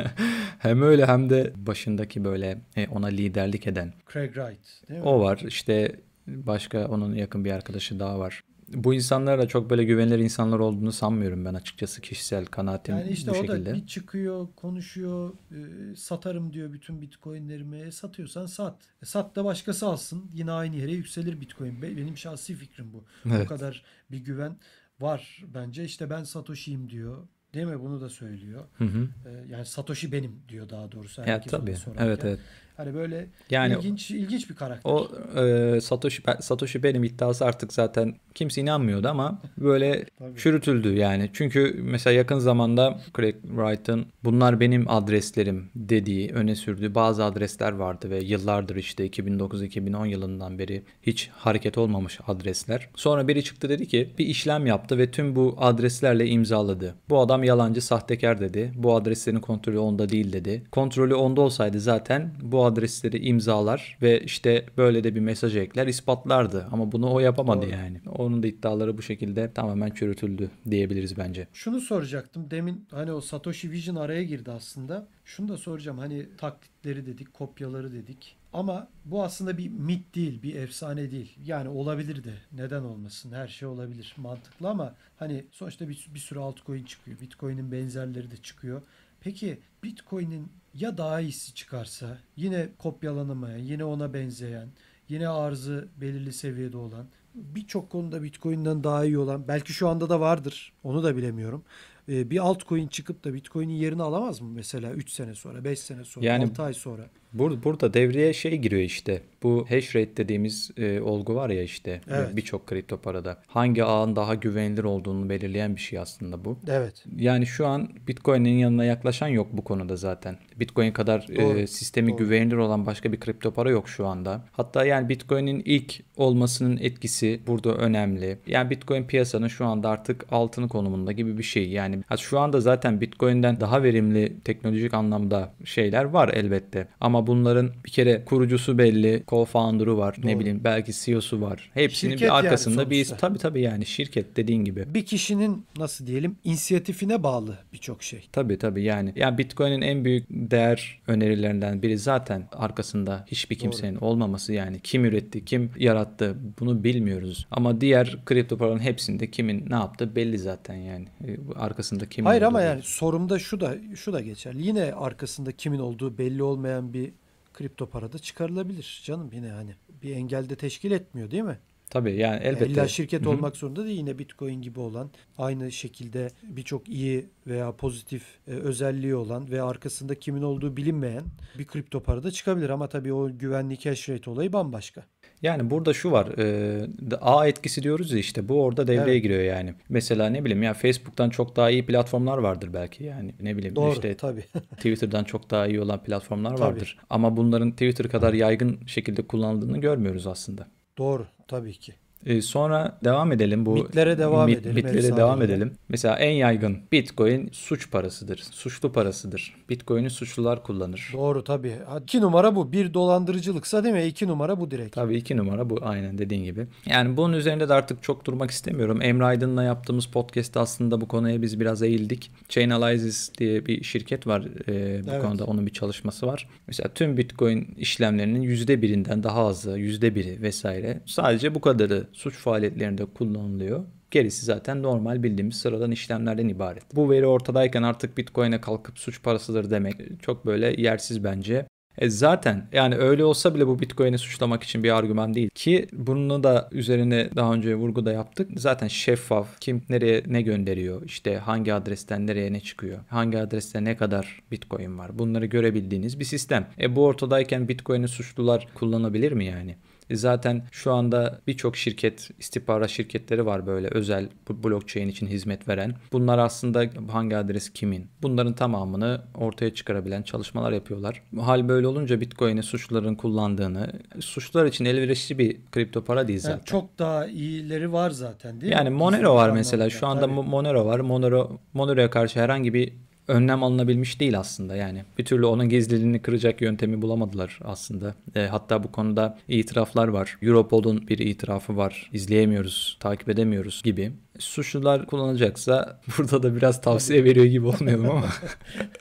hem öyle hem de başındaki böyle e, ona liderlik eden. Craig Wright. Değil mi? O var. İşte başka onun yakın bir arkadaşı daha var bu insanlara çok böyle güvenilir insanlar olduğunu sanmıyorum ben açıkçası kişisel kanaatim yani işte bu şekilde. Yani işte o da bir çıkıyor, konuşuyor, e, satarım diyor bütün bitcoinlerimi. E, satıyorsan sat. E, sat da başkası alsın. Yine aynı yere yükselir bitcoin. Benim şahsi fikrim bu. Evet. O kadar bir güven var bence. işte ben Satoshi'yim diyor. Değil mi? Bunu da söylüyor. Hı hı. yani Satoshi benim diyor daha doğrusu. Herkes ya, tabii. Evet, evet. Hani böyle yani ilginç ilginç bir karakter. O e, Satoshi Satoshi benim iddiası artık zaten kimse inanmıyordu ama böyle çürütüldü yani. Çünkü mesela yakın zamanda Craig Wright'ın bunlar benim adreslerim dediği öne sürdüğü bazı adresler vardı ve yıllardır işte 2009-2010 yılından beri hiç hareket olmamış adresler. Sonra biri çıktı dedi ki bir işlem yaptı ve tüm bu adreslerle imzaladı. Bu adam yalancı sahtekar dedi. Bu adreslerin kontrolü onda değil dedi. Kontrolü onda olsaydı zaten bu adresleri imzalar ve işte böyle de bir mesaj ekler ispatlardı. Ama bunu o yapamadı Doğru. yani. Onun da iddiaları bu şekilde tamamen çürütüldü diyebiliriz bence. Şunu soracaktım. Demin hani o Satoshi Vision araya girdi aslında. Şunu da soracağım. Hani taklitleri dedik, kopyaları dedik. Ama bu aslında bir mit değil, bir efsane değil. Yani olabilir de neden olmasın her şey olabilir mantıklı ama hani sonuçta bir, bir sürü altcoin çıkıyor. Bitcoin'in benzerleri de çıkıyor. Peki Bitcoin'in ya daha iyisi çıkarsa yine kopyalanamayan, yine ona benzeyen, yine arzı belirli seviyede olan birçok konuda Bitcoin'den daha iyi olan belki şu anda da vardır onu da bilemiyorum. Ee, bir altcoin çıkıp da Bitcoin'in yerini alamaz mı mesela 3 sene sonra, 5 sene sonra, yani, 6 ay sonra? Bur burada devreye şey giriyor işte. Bu hash rate dediğimiz e, olgu var ya işte evet. birçok kripto parada. Hangi ağın daha güvenilir olduğunu belirleyen bir şey aslında bu. Evet. Yani şu an Bitcoin'in yanına yaklaşan yok bu konuda zaten. Bitcoin kadar e, sistemi Doğru. güvenilir olan başka bir kripto para yok şu anda. Hatta yani Bitcoin'in ilk olmasının etkisi burada önemli. Yani Bitcoin piyasanın şu anda artık altını konumunda gibi bir şey. Yani şu anda zaten Bitcoin'den daha verimli teknolojik anlamda şeyler var elbette. Ama ama bunların bir kere kurucusu belli, co-founder'ı var, Doğru. ne bileyim belki CEO'su var. Hepsinin şirket bir arkasında yani sonuçta. bir tabii tabii yani şirket dediğin gibi. Bir kişinin nasıl diyelim inisiyatifine bağlı birçok şey. Tabii tabii yani. Yani Bitcoin'in en büyük değer önerilerinden biri zaten arkasında hiçbir kimsenin Doğru. olmaması yani kim üretti, kim yarattı bunu bilmiyoruz. Ama diğer kripto paraların hepsinde kimin ne yaptı belli zaten yani. E, arkasında kimin Hayır ama yani sorumda şu da şu da geçer Yine arkasında kimin olduğu belli olmayan bir kripto parada çıkarılabilir canım yine hani bir engelde teşkil etmiyor değil mi? Tabii yani elbette. İlla şirket olmak zorunda değil yine Bitcoin gibi olan aynı şekilde birçok iyi veya pozitif e, özelliği olan ve arkasında kimin olduğu bilinmeyen bir kripto parada çıkabilir ama tabii o güvenlik hash rate olayı bambaşka. Yani burada şu var. E, A etkisi diyoruz ya işte bu orada devreye evet. giriyor yani. Mesela ne bileyim ya Facebook'tan çok daha iyi platformlar vardır belki yani. Ne bileyim Doğru, işte tabii. Twitter'dan çok daha iyi olan platformlar tabii. vardır. Ama bunların Twitter kadar yaygın şekilde kullanıldığını görmüyoruz aslında. Doğru tabii ki. Ee, sonra devam edelim bu bitlere devam mit, edelim. Mitlere devam edelim. Mesela en yaygın Bitcoin suç parasıdır. Suçlu parasıdır. Bitcoin'i suçlular kullanır. Doğru tabii. İki numara bu. Bir dolandırıcılıksa değil mi? İki numara bu direkt. Tabii iki numara bu. Aynen dediğin gibi. Yani bunun üzerinde de artık çok durmak istemiyorum. Emre Aydın'la yaptığımız podcast'te aslında bu konuya biz biraz eğildik. Chainalysis diye bir şirket var. E, bu evet. konuda onun bir çalışması var. Mesela tüm Bitcoin işlemlerinin yüzde birinden daha azı, yüzde biri vesaire sadece bu kadarı suç faaliyetlerinde kullanılıyor. Gerisi zaten normal bildiğimiz sıradan işlemlerden ibaret. Bu veri ortadayken artık Bitcoin'e kalkıp suç parasıdır demek çok böyle yersiz bence. E zaten yani öyle olsa bile bu Bitcoin'i suçlamak için bir argüman değil ki bunu da üzerine daha önce vurgu da yaptık. Zaten şeffaf kim nereye ne gönderiyor işte hangi adresten nereye ne çıkıyor hangi adreste ne kadar Bitcoin var bunları görebildiğiniz bir sistem. E bu ortadayken Bitcoin'i suçlular kullanabilir mi yani? E, zaten şu anda birçok şirket, istihbarat şirketleri var böyle özel blockchain için hizmet veren. Bunlar aslında hangi adres kimin? Bunların tamamını ortaya çıkarabilen çalışmalar yapıyorlar. Hal böyle olunca Bitcoin'i suçluların kullandığını, suçlular için elverişli bir kripto para değil zaten. Yani çok daha iyileri var zaten değil yani mi? Yani Monero var mesela. Şu anda tabii. Monero var. Monero Monero'ya karşı herhangi bir önlem alınabilmiş değil aslında yani. Bir türlü onun gizliliğini kıracak yöntemi bulamadılar aslında. E, hatta bu konuda itiraflar var. Europol'un bir itirafı var. İzleyemiyoruz, takip edemiyoruz gibi. Suçlular kullanacaksa burada da biraz tavsiye veriyor gibi olmayalım ama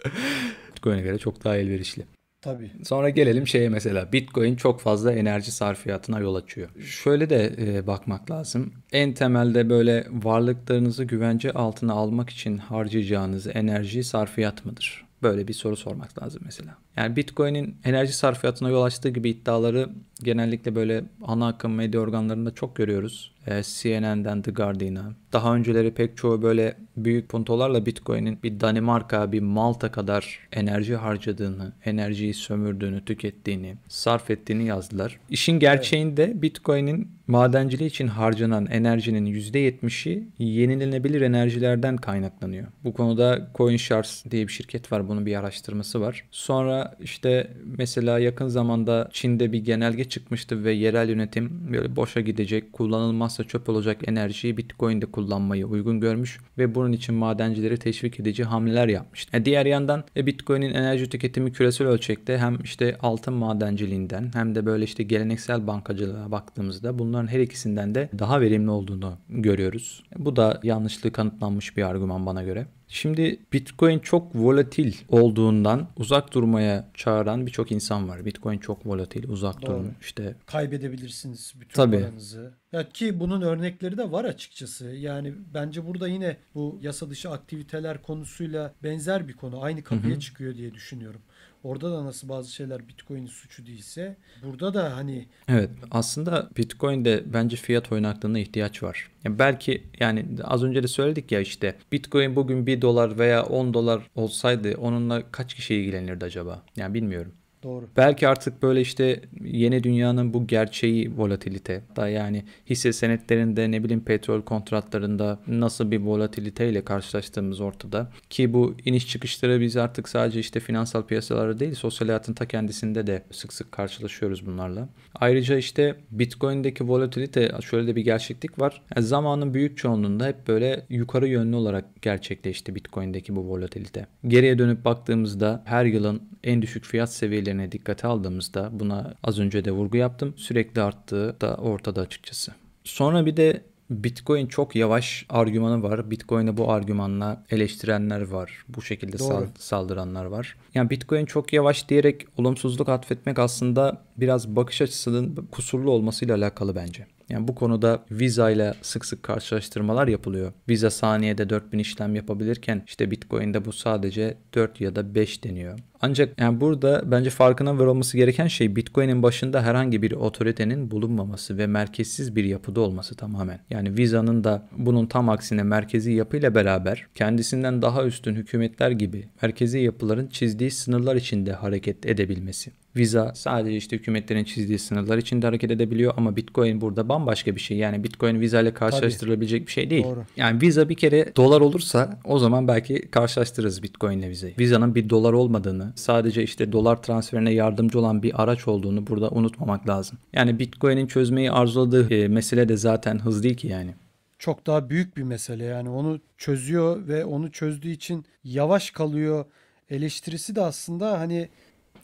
Bitcoin'e göre çok daha elverişli. Tabii. Sonra gelelim şeye mesela Bitcoin çok fazla enerji sarfiyatına yol açıyor. Şöyle de e, bakmak lazım. En temelde böyle varlıklarınızı güvence altına almak için harcayacağınız enerji sarfiyat mıdır? Böyle bir soru sormak lazım mesela. Yani Bitcoin'in enerji sarfiyatına yol açtığı gibi iddiaları genellikle böyle ana akım medya organlarında çok görüyoruz. E, CNN'den The Guardian'a. Daha önceleri pek çoğu böyle büyük puntolarla Bitcoin'in bir Danimarka, bir Malta kadar enerji harcadığını, enerjiyi sömürdüğünü, tükettiğini, sarf ettiğini yazdılar. İşin gerçeğinde Bitcoin'in madenciliği için harcanan enerjinin %70'i yenilenebilir enerjilerden kaynaklanıyor. Bu konuda CoinShares diye bir şirket var. Bunun bir araştırması var. Sonra işte mesela yakın zamanda Çin'de bir genelge çıkmıştı ve yerel yönetim böyle boşa gidecek, kullanılmaz varsa çöp olacak enerjiyi Bitcoin'de kullanmayı uygun görmüş ve bunun için madencileri teşvik edici hamleler yapmıştı. E diğer yandan e, Bitcoin'in enerji tüketimi küresel ölçekte hem işte altın madenciliğinden hem de böyle işte geleneksel bankacılığa baktığımızda bunların her ikisinden de daha verimli olduğunu görüyoruz. bu da yanlışlığı kanıtlanmış bir argüman bana göre. Şimdi Bitcoin çok volatil olduğundan uzak durmaya çağıran birçok insan var. Bitcoin çok volatil, uzak Doğru. durun. İşte kaybedebilirsiniz bütün Tabii. paranızı. Ya ki bunun örnekleri de var açıkçası. Yani bence burada yine bu yasa dışı aktiviteler konusuyla benzer bir konu aynı kapıya Hı-hı. çıkıyor diye düşünüyorum. Orada da nasıl bazı şeyler Bitcoin suçu değilse burada da hani Evet aslında Bitcoin'de bence fiyat oynaklığına ihtiyaç var. Yani belki yani az önce de söyledik ya işte Bitcoin bugün 1 dolar veya 10 dolar olsaydı onunla kaç kişi ilgilenirdi acaba? Yani bilmiyorum. Doğru. Belki artık böyle işte yeni dünyanın bu gerçeği volatilite. Da yani hisse senetlerinde ne bileyim petrol kontratlarında nasıl bir volatiliteyle karşılaştığımız ortada. Ki bu iniş çıkışları biz artık sadece işte finansal piyasalarda değil sosyal hayatın ta kendisinde de sık sık karşılaşıyoruz bunlarla. Ayrıca işte Bitcoin'deki volatilite şöyle de bir gerçeklik var. Yani zamanın büyük çoğunluğunda hep böyle yukarı yönlü olarak gerçekleşti Bitcoin'deki bu volatilite. Geriye dönüp baktığımızda her yılın en düşük fiyat seviyeli etkilerine dikkate aldığımızda buna az önce de vurgu yaptım. Sürekli arttığı da ortada açıkçası. Sonra bir de Bitcoin çok yavaş argümanı var. Bitcoin'e bu argümanla eleştirenler var. Bu şekilde Doğru. saldıranlar var. Yani Bitcoin çok yavaş diyerek olumsuzluk atfetmek aslında biraz bakış açısının kusurlu olmasıyla alakalı bence. Yani bu konuda Visa ile sık sık karşılaştırmalar yapılıyor. Visa saniyede 4000 işlem yapabilirken işte Bitcoin'de bu sadece 4 ya da 5 deniyor. Ancak yani burada bence farkına varılması gereken şey Bitcoin'in başında herhangi bir otoritenin bulunmaması ve merkezsiz bir yapıda olması tamamen. Yani Visa'nın da bunun tam aksine merkezi yapıyla beraber kendisinden daha üstün hükümetler gibi merkezi yapıların çizdiği sınırlar içinde hareket edebilmesi. Visa sadece işte hükümetlerin çizdiği sınırlar içinde hareket edebiliyor ama Bitcoin burada bambaşka bir şey. Yani Bitcoin Visa ile karşılaştırılabilecek Tabii. bir şey değil. Doğru. Yani Visa bir kere dolar olursa o zaman belki karşılaştırırız Bitcoin ile Visa'yı. Visa'nın bir dolar olmadığını, sadece işte dolar transferine yardımcı olan bir araç olduğunu burada unutmamak lazım. Yani Bitcoin'in çözmeyi arzuladığı e, mesele de zaten hız değil ki yani çok daha büyük bir mesele. Yani onu çözüyor ve onu çözdüğü için yavaş kalıyor eleştirisi de aslında hani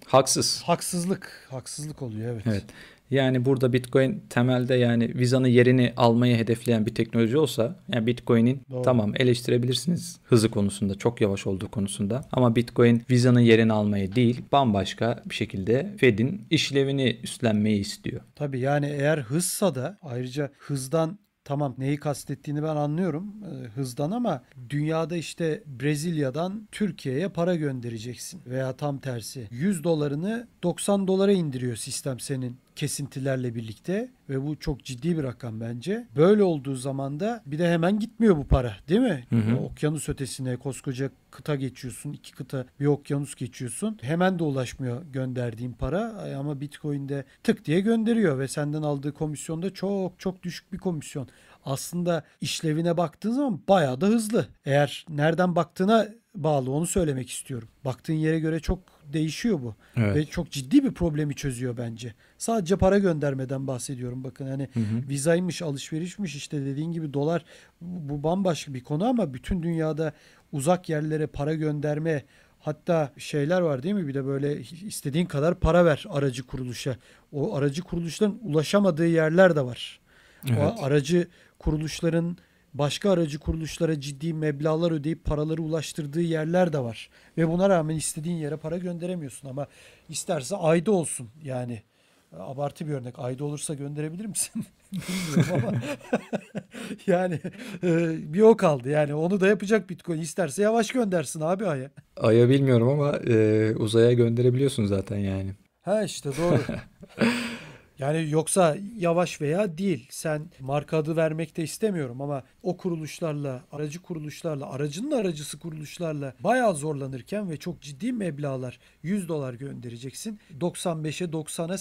Haksız. Haksızlık. Haksızlık oluyor evet. Evet. Yani burada Bitcoin temelde yani Visa'nın yerini almayı hedefleyen bir teknoloji olsa yani Bitcoin'in tamam eleştirebilirsiniz hızı konusunda çok yavaş olduğu konusunda ama Bitcoin Visa'nın yerini almayı değil bambaşka bir şekilde Fed'in işlevini üstlenmeyi istiyor. Tabii yani eğer hızsa da ayrıca hızdan tamam neyi kastettiğini ben anlıyorum e, hızdan ama dünyada işte Brezilya'dan Türkiye'ye para göndereceksin veya tam tersi 100 dolarını 90 dolara indiriyor sistem senin kesintilerle birlikte ve bu çok ciddi bir rakam bence. Böyle olduğu zaman da bir de hemen gitmiyor bu para değil mi? Hı hı. Okyanus ötesine koskoca kıta geçiyorsun. iki kıta bir okyanus geçiyorsun. Hemen de ulaşmıyor gönderdiğin para ama Bitcoin'de tık diye gönderiyor ve senden aldığı komisyon da çok çok düşük bir komisyon. Aslında işlevine baktığın zaman bayağı da hızlı. Eğer nereden baktığına bağlı onu söylemek istiyorum. Baktığın yere göre çok değişiyor bu. Evet. Ve çok ciddi bir problemi çözüyor bence. Sadece para göndermeden bahsediyorum bakın. Hani hı hı. vizaymış, alışverişmiş işte dediğin gibi dolar bu bambaşka bir konu ama bütün dünyada uzak yerlere para gönderme Hatta şeyler var değil mi? Bir de böyle istediğin kadar para ver aracı kuruluşa. O aracı kuruluşların ulaşamadığı yerler de var. Evet. O aracı kuruluşların başka aracı kuruluşlara ciddi meblalar ödeyip paraları ulaştırdığı yerler de var. Ve buna rağmen istediğin yere para gönderemiyorsun ama isterse ayda olsun yani. E, abartı bir örnek. Ayda olursa gönderebilir misin? Bilmiyorum ama yani e, bir o kaldı. Yani onu da yapacak Bitcoin. İsterse yavaş göndersin abi Ay'a. Ay'a bilmiyorum ama e, uzaya gönderebiliyorsun zaten yani. Ha işte doğru. Yani yoksa yavaş veya değil. Sen marka adı vermek de istemiyorum ama o kuruluşlarla, aracı kuruluşlarla, aracının aracısı kuruluşlarla bayağı zorlanırken ve çok ciddi meblalar 100 dolar göndereceksin. 95'e, 90'a,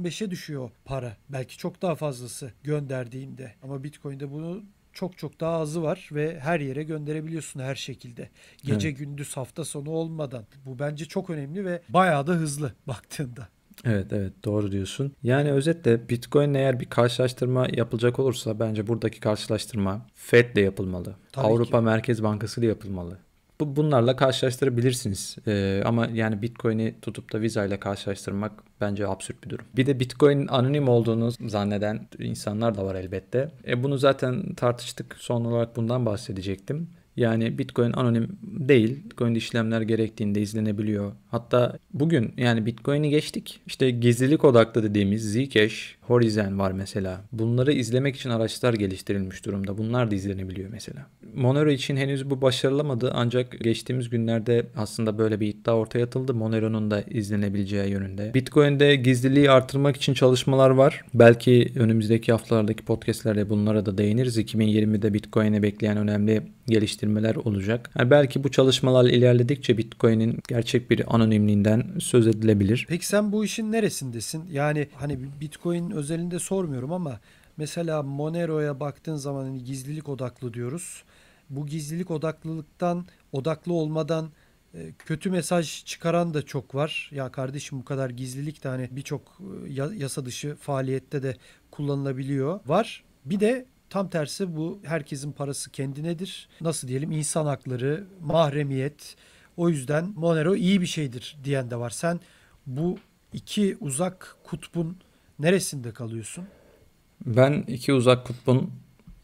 85'e düşüyor para. Belki çok daha fazlası gönderdiğinde. Ama Bitcoin'de bunu çok çok daha azı var ve her yere gönderebiliyorsun her şekilde. Gece evet. gündüz hafta sonu olmadan. Bu bence çok önemli ve bayağı da hızlı baktığında. Evet evet doğru diyorsun. Yani özetle Bitcoin eğer bir karşılaştırma yapılacak olursa bence buradaki karşılaştırma Fed'le yapılmalı. Tabii Avrupa ki. Merkez Bankası ile yapılmalı. Bu bunlarla karşılaştırabilirsiniz. Ee, ama yani Bitcoin'i tutup da Visa ile karşılaştırmak bence absürt bir durum. Bir de Bitcoin'in anonim olduğunu zanneden insanlar da var elbette. E, bunu zaten tartıştık. Son olarak bundan bahsedecektim. Yani Bitcoin anonim değil. Bitcoin'de işlemler gerektiğinde izlenebiliyor. Hatta bugün yani Bitcoin'i geçtik. İşte gizlilik odaklı dediğimiz Zcash Horizon var mesela. Bunları izlemek için araçlar geliştirilmiş durumda. Bunlar da izlenebiliyor mesela. Monero için henüz bu başarılamadı ancak geçtiğimiz günlerde aslında böyle bir iddia ortaya atıldı. Monero'nun da izlenebileceği yönünde. Bitcoin'de gizliliği artırmak için çalışmalar var. Belki önümüzdeki haftalardaki podcastlerde bunlara da değiniriz. 2020'de Bitcoin'e bekleyen önemli geliştirmeler olacak. Yani belki bu çalışmalar ilerledikçe Bitcoin'in gerçek bir anonimliğinden söz edilebilir. Peki sen bu işin neresindesin? Yani hani Bitcoin özelinde sormuyorum ama mesela Monero'ya baktığın zaman hani gizlilik odaklı diyoruz. Bu gizlilik odaklılıktan, odaklı olmadan e, kötü mesaj çıkaran da çok var. Ya kardeşim bu kadar gizlilik de hani birçok e, yasa dışı faaliyette de kullanılabiliyor. Var. Bir de tam tersi bu herkesin parası kendinedir. Nasıl diyelim insan hakları, mahremiyet. O yüzden Monero iyi bir şeydir diyen de var. Sen bu iki uzak kutbun neresinde kalıyorsun? Ben iki uzak kutbun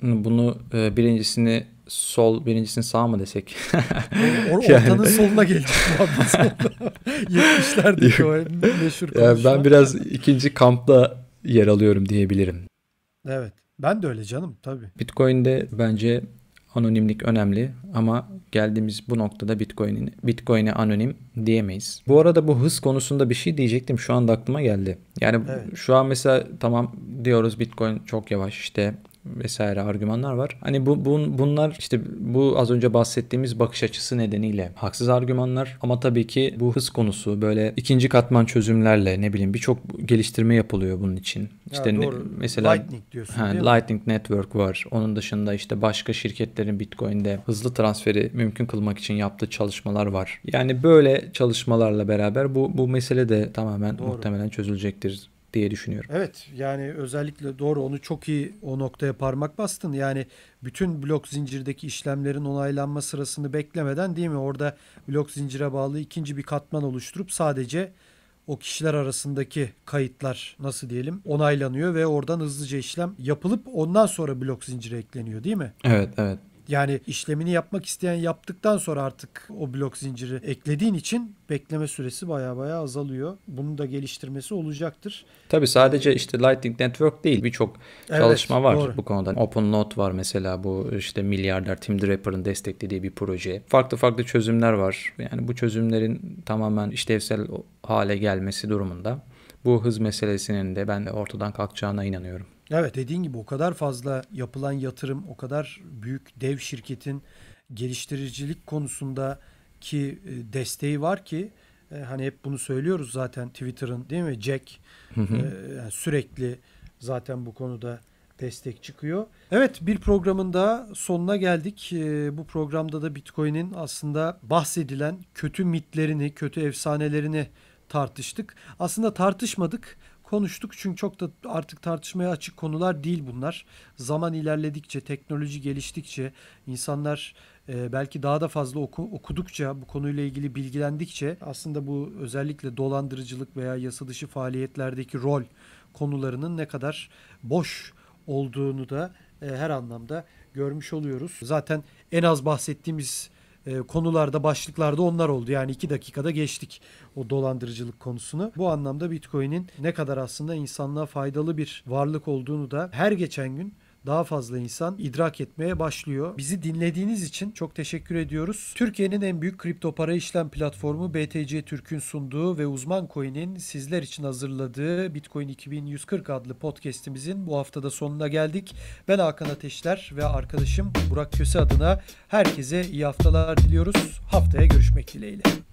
bunu e, birincisini sol birincisini sağ mı desek? Or, or, yani... soluna gelecek muhabbet 70'lerdeki o meşhur Yani ben biraz ikinci kampla yer alıyorum diyebilirim. Evet. Ben de öyle canım tabii. Bitcoin'de bence Anonimlik önemli ama geldiğimiz bu noktada Bitcoin'in Bitcoin'e anonim diyemeyiz. Bu arada bu hız konusunda bir şey diyecektim. Şu anda aklıma geldi. Yani evet. şu an mesela tamam diyoruz Bitcoin çok yavaş işte vesaire argümanlar var. Hani bu, bu bunlar işte bu az önce bahsettiğimiz bakış açısı nedeniyle haksız argümanlar ama tabii ki bu hız konusu böyle ikinci katman çözümlerle ne bileyim birçok geliştirme yapılıyor bunun için. Ya doğru. Ne, mesela Lightning diyorsun. He, Lightning Network var. Onun dışında işte başka şirketlerin Bitcoin'de hızlı transferi mümkün kılmak için yaptığı çalışmalar var. Yani böyle çalışmalarla beraber bu bu mesele de tamamen doğru. muhtemelen çözülecektir diye düşünüyorum. Evet yani özellikle doğru onu çok iyi o noktaya parmak bastın. Yani bütün blok zincirdeki işlemlerin onaylanma sırasını beklemeden değil mi orada blok zincire bağlı ikinci bir katman oluşturup sadece o kişiler arasındaki kayıtlar nasıl diyelim onaylanıyor ve oradan hızlıca işlem yapılıp ondan sonra blok zincire ekleniyor değil mi? Evet evet. Yani işlemini yapmak isteyen yaptıktan sonra artık o blok zinciri eklediğin için bekleme süresi baya baya azalıyor. Bunun da geliştirmesi olacaktır. Tabii sadece işte Lightning Network değil birçok evet, çalışma var doğru. bu konuda. OpenNote var mesela bu işte milyarder Tim Draper'ın desteklediği bir proje. Farklı farklı çözümler var. Yani bu çözümlerin tamamen işlevsel hale gelmesi durumunda bu hız meselesinin de ben ortadan kalkacağına inanıyorum. Evet dediğin gibi o kadar fazla yapılan yatırım, o kadar büyük dev şirketin geliştiricilik konusunda ki e, desteği var ki e, hani hep bunu söylüyoruz zaten Twitter'ın değil mi Jack e, sürekli zaten bu konuda destek çıkıyor. Evet bir programın da sonuna geldik. bu programda da Bitcoin'in aslında bahsedilen kötü mitlerini, kötü efsanelerini tartıştık. Aslında tartışmadık konuştuk çünkü çok da artık tartışmaya açık konular değil bunlar. Zaman ilerledikçe, teknoloji geliştikçe, insanlar e, belki daha da fazla oku, okudukça, bu konuyla ilgili bilgilendikçe aslında bu özellikle dolandırıcılık veya yasa dışı faaliyetlerdeki rol konularının ne kadar boş olduğunu da e, her anlamda görmüş oluyoruz. Zaten en az bahsettiğimiz e, konularda başlıklarda onlar oldu. Yani iki dakikada geçtik o dolandırıcılık konusunu. Bu anlamda Bitcoin'in ne kadar aslında insanlığa faydalı bir varlık olduğunu da her geçen gün daha fazla insan idrak etmeye başlıyor. Bizi dinlediğiniz için çok teşekkür ediyoruz. Türkiye'nin en büyük kripto para işlem platformu BTC Türk'ün sunduğu ve uzman coin'in sizler için hazırladığı Bitcoin 2140 adlı podcast'imizin bu haftada sonuna geldik. Ben Hakan Ateşler ve arkadaşım Burak Köse adına herkese iyi haftalar diliyoruz. Haftaya görüşmek dileğiyle.